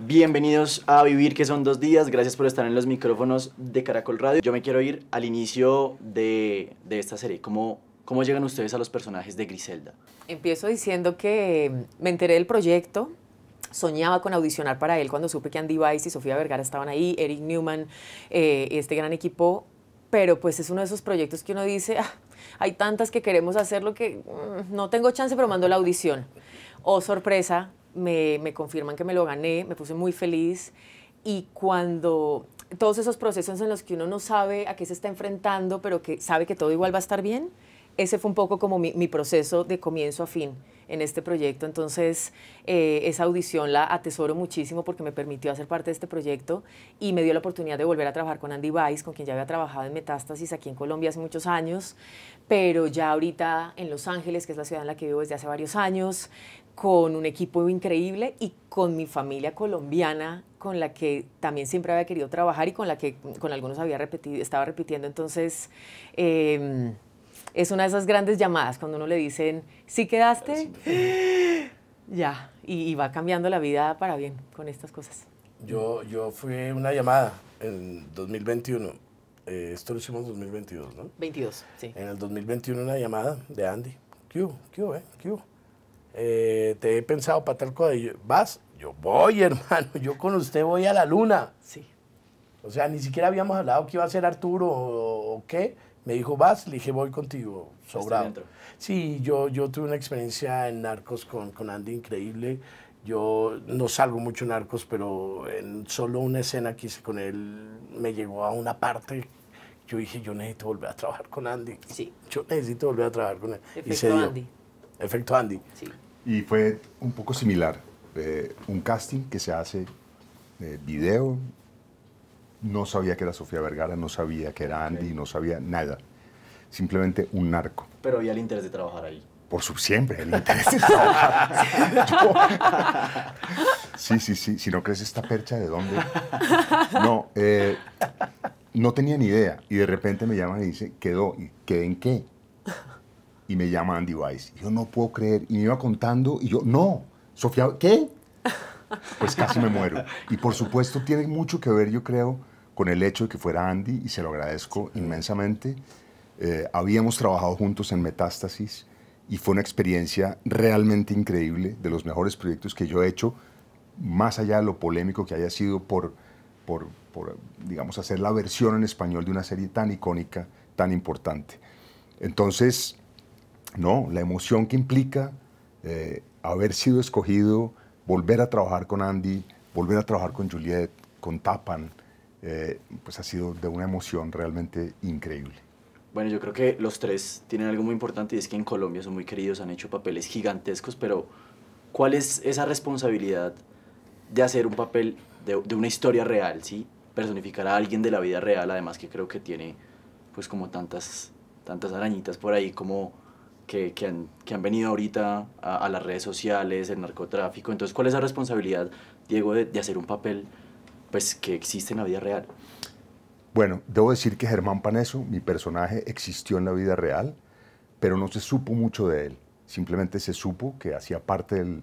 Bienvenidos a Vivir, que son dos días. Gracias por estar en los micrófonos de Caracol Radio. Yo me quiero ir al inicio de, esta serie. ¿Cómo, ¿Cómo llegan ustedes a los personajes de Griselda? Empiezo diciendo que me enteré del proyecto, soñaba con audicionar para él cuando supe que Andy Weiss y Sofía Vergara estaban ahí, Eric Newman, eh, este gran equipo, pero pues es uno de esos proyectos que uno dice, ah, hay tantas que queremos hacer lo que mm, no tengo chance, pero mando la audición. o oh, sorpresa, me, confirman que me lo gané, me puse muy feliz y cuando todos esos procesos en los que uno no sabe a qué se está enfrentando, pero que sabe que todo igual va a estar bien, ese fue un poco como mi, proceso de comienzo a fin en este proyecto. Entonces, eh, esa audición la atesoro muchísimo porque me permitió hacer parte de este proyecto y me dio la oportunidad de volver a trabajar con Andy Weiss, con quien ya había trabajado en Metástasis aquí en Colombia hace muchos años, pero ya ahorita en Los Ángeles, que es la ciudad en la que vivo desde hace varios años, con un equipo increíble y con mi familia colombiana con la que también siempre había querido trabajar y con la que con algunos había repetido, estaba repitiendo. Entonces, em, es una de esas grandes llamadas cuando uno le dicen, sí quedaste, ya, y, va cambiando la vida para bien con estas cosas. Yo, yo fui una llamada en 2021. Eh, esto lo hicimos en 2022, ¿no? 22, sí. En el 2021 una llamada de Andy. ¿Qué hubo? ¿Qué hubo, eh? ¿Qué hubo? Eh, te he pensado para tal cosa. ¿Vas? Yo voy, hermano, yo con usted voy a la luna. Sí. O sea, ni siquiera habíamos hablado que iba a ser Arturo o, qué. Me dijo, vas, le dije, voy contigo, sobrado. Sí, yo, yo tuve una experiencia en Narcos con, Andy increíble. Yo no salgo mucho en Narcos, pero en solo una escena que hice con él me llegó a una parte. Yo dije, yo necesito volver a trabajar con Andy. Sí. Yo necesito volver a trabajar con él. y se Andy. Efecto Andy. Sí. Y fue un poco similar. Eh, un casting que se hace eh, video. No sabía que era Sofía Vergara, no sabía que era Andy, no sabía nada. Simplemente un narco. Pero había el interés de trabajar ahí. Por su siempre, el interés de trabajar. sí, sí, sí. Si no crees esta percha, ¿de dónde? No, eh, no tenía ni idea. Y de repente me llama y dice, quedó. en qué? y me llama Andy Weiss. yo no puedo creer. Y me iba contando y yo, no, Sofía, ¿qué? Pues casi me muero. Y por supuesto tiene mucho que ver, yo creo, con el hecho de que fuera Andy y se lo agradezco inmensamente. Eh, habíamos trabajado juntos en Metástasis y fue una experiencia realmente increíble, de los mejores proyectos que yo he hecho, más allá de lo polémico que haya sido por, por, por digamos, hacer la versión en español de una serie tan icónica, tan importante. Entonces, no, la emoción que implica eh, haber sido escogido, volver a trabajar con Andy, volver a trabajar con Juliet, con Tapan, eh, pues ha sido de una emoción realmente increíble. Bueno, yo creo que los tres tienen algo muy importante y es que en Colombia son muy queridos, han hecho papeles gigantescos, pero ¿cuál es esa responsabilidad de hacer un papel de, una historia real, ¿sí? personificar a alguien de la vida real, además que creo que tiene pues como tantas, tantas arañitas por ahí como que, que, han, venido ahorita a, las redes sociales, el narcotráfico. Entonces, ¿cuál es la responsabilidad, Diego, de, de, hacer un papel pues, que existe en la vida real? Bueno, debo decir que Germán Paneso, mi personaje, existió en la vida real, pero no se supo mucho de él. Simplemente se supo que hacía parte del,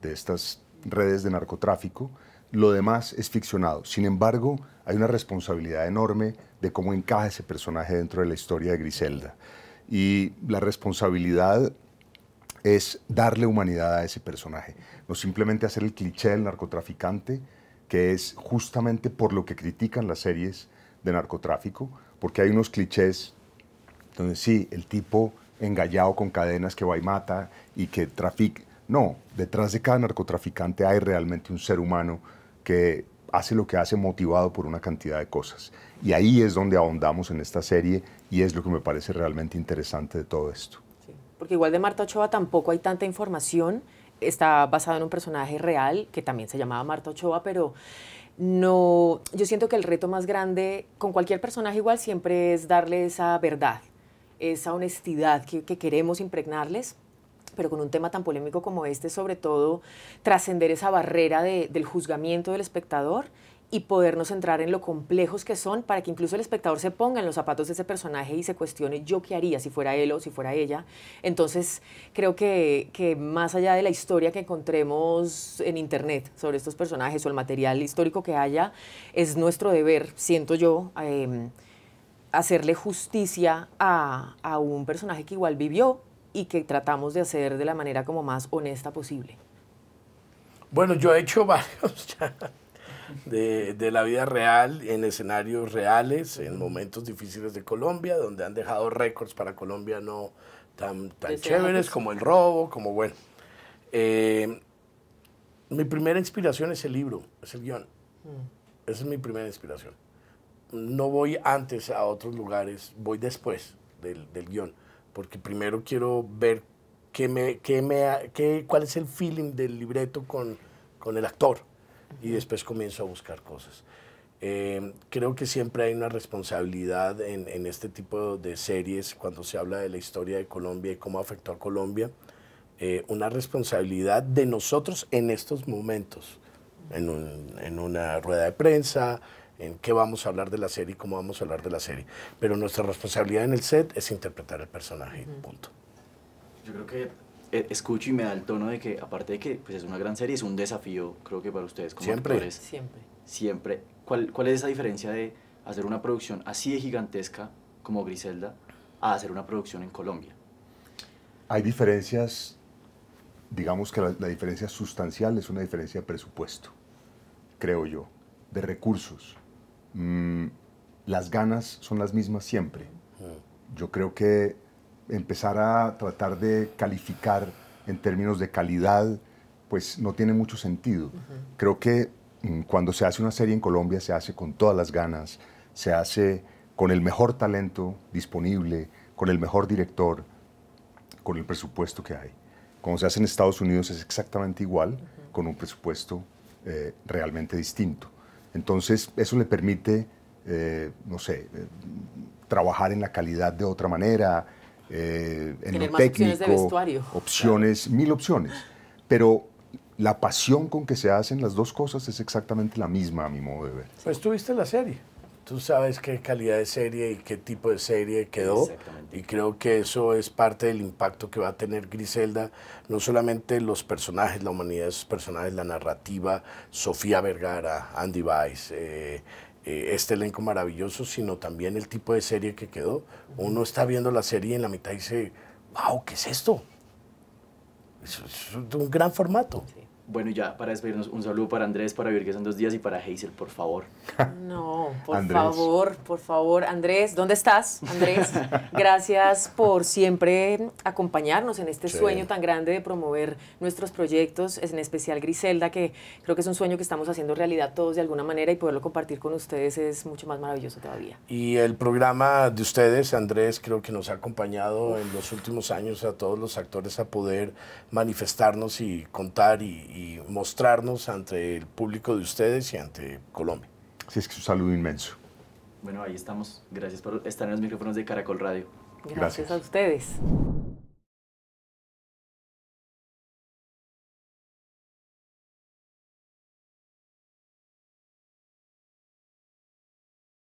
de estas redes de narcotráfico. Lo demás es ficcionado. Sin embargo, hay una responsabilidad enorme de cómo encaja ese personaje dentro de la historia de Griselda y la responsabilidad es darle humanidad a ese personaje, no simplemente hacer el cliché del narcotraficante, que es justamente por lo que critican las series de narcotráfico, porque hay unos clichés donde sí, el tipo engallado con cadenas que va y mata y que trafica. No, detrás de cada narcotraficante hay realmente un ser humano que hace lo que hace motivado por una cantidad de cosas. Y ahí es donde ahondamos en esta serie y es lo que me parece realmente interesante de todo esto. porque igual de Marta Ochoa tampoco hay tanta información. Está basada en un personaje real que también se llamaba Marta Ochoa, pero no, yo siento que el reto más grande con cualquier personaje igual siempre es darle esa verdad, esa honestidad que queremos impregnarles pero con un tema tan polémico como este, sobre todo trascender esa barrera del juzgamiento del espectador y podernos centrar en lo complejos que son para que incluso el espectador se ponga en los zapatos de ese personaje y se cuestione yo qué haría si fuera él o si fuera ella. Entonces creo que, más allá de la historia que encontremos en internet sobre estos personajes o el material histórico que haya, es nuestro deber, siento yo, em, hacerle justicia a, un personaje que igual vivió y que tratamos de hacer de la manera como más honesta posible? Bueno, yo he hecho varios de, de la vida real, en escenarios reales, en momentos difíciles de Colombia, donde han dejado récords para Colombia no tan, tan chéveres como el robo, como bueno. Eh, mi primera inspiración es el libro, es el guión. Mm. Esa es mi primera inspiración. No voy antes a otros lugares, voy después del, del guión porque primero quiero ver qué me, qué me, qué, cuál es el feeling del libreto con, con el actor y después comienzo a buscar cosas. Eh, creo que siempre hay una responsabilidad en, en, este tipo de series, cuando se habla de la historia de Colombia y cómo afectó a Colombia, eh, una responsabilidad de nosotros en estos momentos, en, un, en una rueda de prensa, en qué vamos a hablar de la serie y cómo vamos a hablar de la serie. Pero nuestra responsabilidad en el set es interpretar el personaje, punto. Yo creo que eh, escucho y me da el tono de que, aparte de que pues, es una gran serie, es un desafío, creo que para ustedes como siempre. actores. Siempre. Siempre. ¿Cuál, ¿Cuál es esa diferencia de hacer una producción así de gigantesca como Griselda a hacer una producción en Colombia? Hay diferencias, digamos que la, la diferencia sustancial es una diferencia de presupuesto, creo yo, de recursos. Mm, las ganas son las mismas siempre. Mm. Yo creo que empezar a tratar de calificar en términos de calidad, pues no tiene mucho sentido. Creo que mm, cuando se hace una serie en Colombia se hace con todas las ganas, se hace con el mejor talento disponible, con el mejor director, con el presupuesto que hay. Como se hace en Estados Unidos es exactamente igual, con un presupuesto eh, realmente distinto. Entonces, eso le permite, eh, no sé, eh, trabajar en la calidad de otra manera, eh, en el técnico, opciones, de vestuario. opciones mil opciones. Pero la pasión con que se hacen las dos cosas es exactamente la misma a mi modo de ver. Pues tuviste la serie tú sabes qué calidad de serie y qué tipo de serie quedó. Y creo que eso es parte del impacto que va a tener Griselda, no solamente los personajes, la humanidad de esos personajes, la narrativa, Sofía Vergara, Andy Weiss, eh, eh, este elenco maravilloso, sino también el tipo de serie que quedó. Uno está viendo la serie y en la mitad dice, wow, ¿qué es esto? Es, un gran formato. Bueno, ya para despedirnos, un saludo para Andrés, para Virguesa en dos días y para Hazel, por favor. No, por favor, por favor. Andrés, ¿dónde estás? Andrés, gracias por siempre acompañarnos en este sueño tan grande de promover nuestros proyectos, en especial Griselda, que creo que es un sueño que estamos haciendo realidad todos de alguna manera y poderlo compartir con ustedes es mucho más maravilloso todavía. Y el programa de ustedes, Andrés, creo que nos ha acompañado en los últimos años a todos los actores a poder manifestarnos y contar y y mostrarnos ante el público de ustedes y ante Colombia. Así es que su un saludo inmenso. Bueno, ahí estamos. Gracias por estar en los micrófonos de Caracol Radio. Gracias. a ustedes.